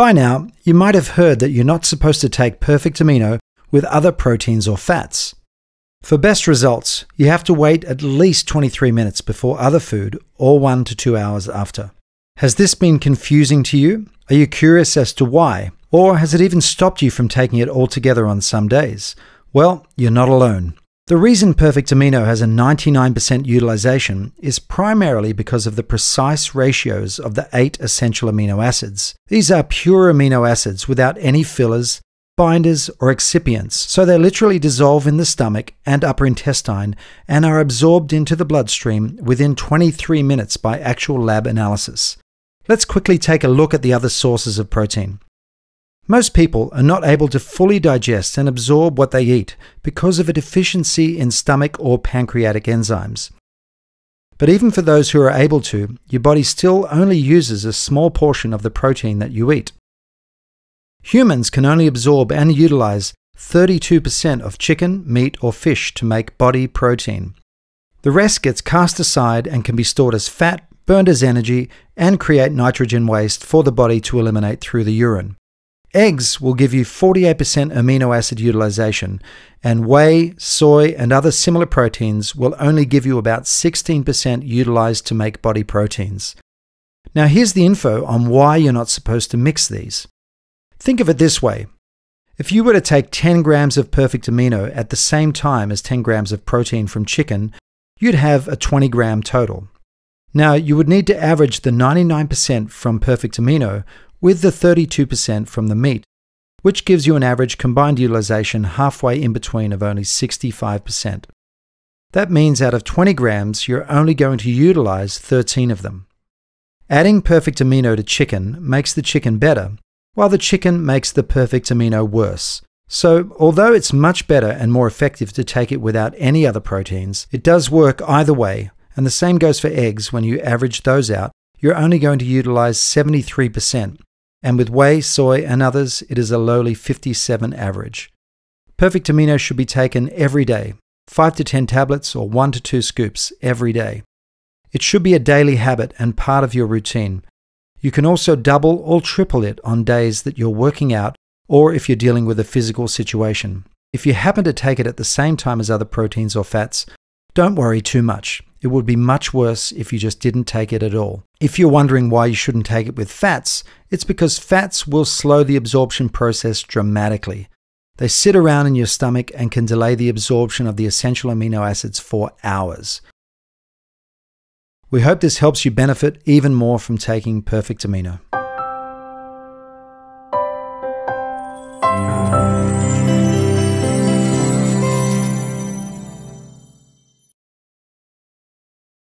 By now, you might have heard that you're not supposed to take perfect amino with other proteins or fats. For best results, you have to wait at least 23 minutes before other food or 1 to 2 hours after. Has this been confusing to you? Are you curious as to why? Or has it even stopped you from taking it altogether on some days? Well, you're not alone. The reason perfect amino has a 99% utilization is primarily because of the precise ratios of the eight essential amino acids. These are pure amino acids without any fillers, binders, or excipients, so they literally dissolve in the stomach and upper intestine and are absorbed into the bloodstream within 23 minutes by actual lab analysis. Let's quickly take a look at the other sources of protein. Most people are not able to fully digest and absorb what they eat because of a deficiency in stomach or pancreatic enzymes. But even for those who are able to, your body still only uses a small portion of the protein that you eat. Humans can only absorb and utilize 32% of chicken, meat, or fish to make body protein. The rest gets cast aside and can be stored as fat, burned as energy, and create nitrogen waste for the body to eliminate through the urine. Eggs will give you 48% amino acid utilization, and whey, soy, and other similar proteins will only give you about 16% utilized to make body proteins. Now, here's the info on why you're not supposed to mix these. Think of it this way if you were to take 10 grams of perfect amino at the same time as 10 grams of protein from chicken, you'd have a 20 gram total. Now, you would need to average the 99% from perfect amino with the 32% from the meat, which gives you an average combined utilization halfway in between of only 65%. That means out of 20 grams, you're only going to utilize 13 of them. Adding perfect amino to chicken makes the chicken better, while the chicken makes the perfect amino worse. So, although it's much better and more effective to take it without any other proteins, it does work either way, and the same goes for eggs when you average those out, you're only going to utilize 73%, and with whey, soy, and others, it is a lowly 57 average. Perfect Amino should be taken every day, 5 to 10 tablets or 1 to 2 scoops every day. It should be a daily habit and part of your routine. You can also double or triple it on days that you're working out or if you're dealing with a physical situation. If you happen to take it at the same time as other proteins or fats, don't worry too much. It would be much worse if you just didn't take it at all. If you're wondering why you shouldn't take it with fats, it's because fats will slow the absorption process dramatically. They sit around in your stomach and can delay the absorption of the essential amino acids for hours. We hope this helps you benefit even more from taking Perfect Amino.